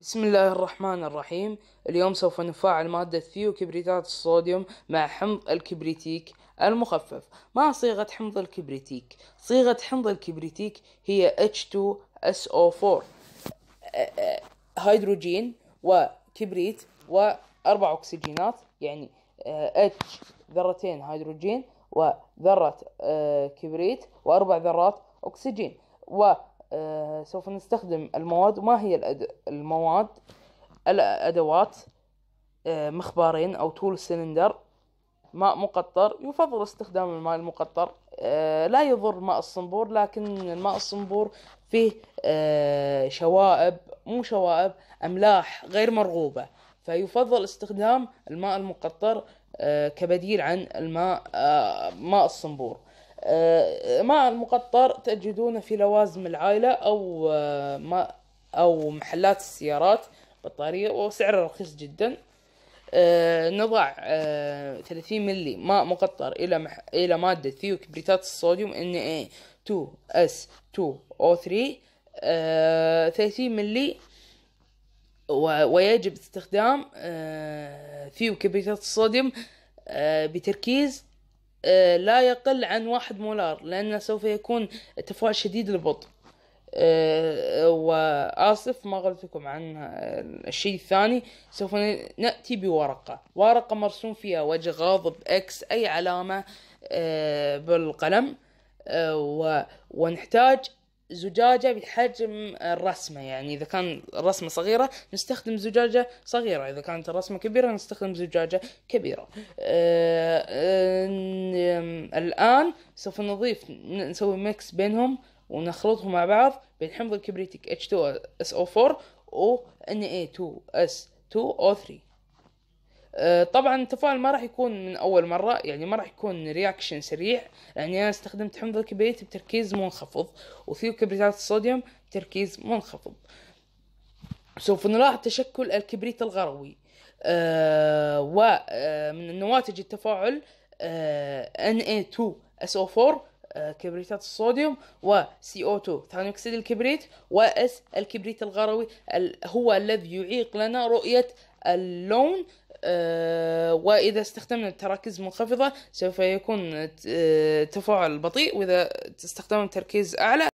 بسم الله الرحمن الرحيم اليوم سوف نفاعل مادة ثيوكبريتات الصوديوم مع حمض الكبريتيك المخفف ما صيغة حمض الكبريتيك؟ صيغة حمض الكبريتيك هي H2SO4 هيدروجين وكبريت وأربع أكسجينات يعني H ذرتين هيدروجين وذرة كبريت وأربع ذرات أكسجين و آه، سوف نستخدم المواد ما هي المواد الأدوات آه، مخبارين أو طول سلندر ماء مقطر يفضل استخدام الماء المقطر آه، لا يضر ماء الصنبور لكن ماء الصنبور فيه شوائب مو شوائب أملاح غير مرغوبة فيفضل استخدام الماء المقطر كبديل عن الماء ماء الصنبور آه، ماء المقطر تجدونه في لوازم العائلة أو آه، ما أو محلات السيارات بطارية وسعره رخيص جدا آه، نضع ثلاثين ملي ماء مقطر إلى مح... إلى مادة كبريتات الصوديوم Na2S2O3 إيه، ثلاثين ملي و... ويجب استخدام كبريتات الصوديوم بتركيز آه، لا يقل عن واحد مولار لأنه سوف يكون ارتفاع شديد البطء آه، وآسف ما لكم عن الشيء الثاني سوف نأتي بورقة ورقة مرسوم فيها وجه غاضب اكس أي علامة آه، بالقلم ونحتاج زجاجة بحجم الرسمة يعني إذا كان الرسمة صغيرة نستخدم زجاجة صغيرة إذا كانت الرسمة كبيرة نستخدم زجاجة كبيرة الآن سوف نضيف نسوي ميكس بينهم ونخلطهم مع بعض بين حمض الكبريتيك H2SO4 و Na2S2O3 o 3 آه، طبعا التفاعل ما راح يكون من اول مره يعني ما راح يكون رياكشن سريع يعني انا استخدمت حمض الكبريت بتركيز منخفض وثيو كبريتات الصوديوم بتركيز منخفض سوف نلاحظ تشكل الكبريت الغروي آه ومن آه، نواتج التفاعل آه، Na2SO4 آه، كبريتات الصوديوم و CO2 ثاني أكسيد الكبريت وأس الكبريت الغروي هو الذي يعيق لنا رؤية اللون آه، وإذا استخدمنا تراكيز منخفضة سوف يكون تفاعل بطيء وإذا استخدمنا تركيز أعلى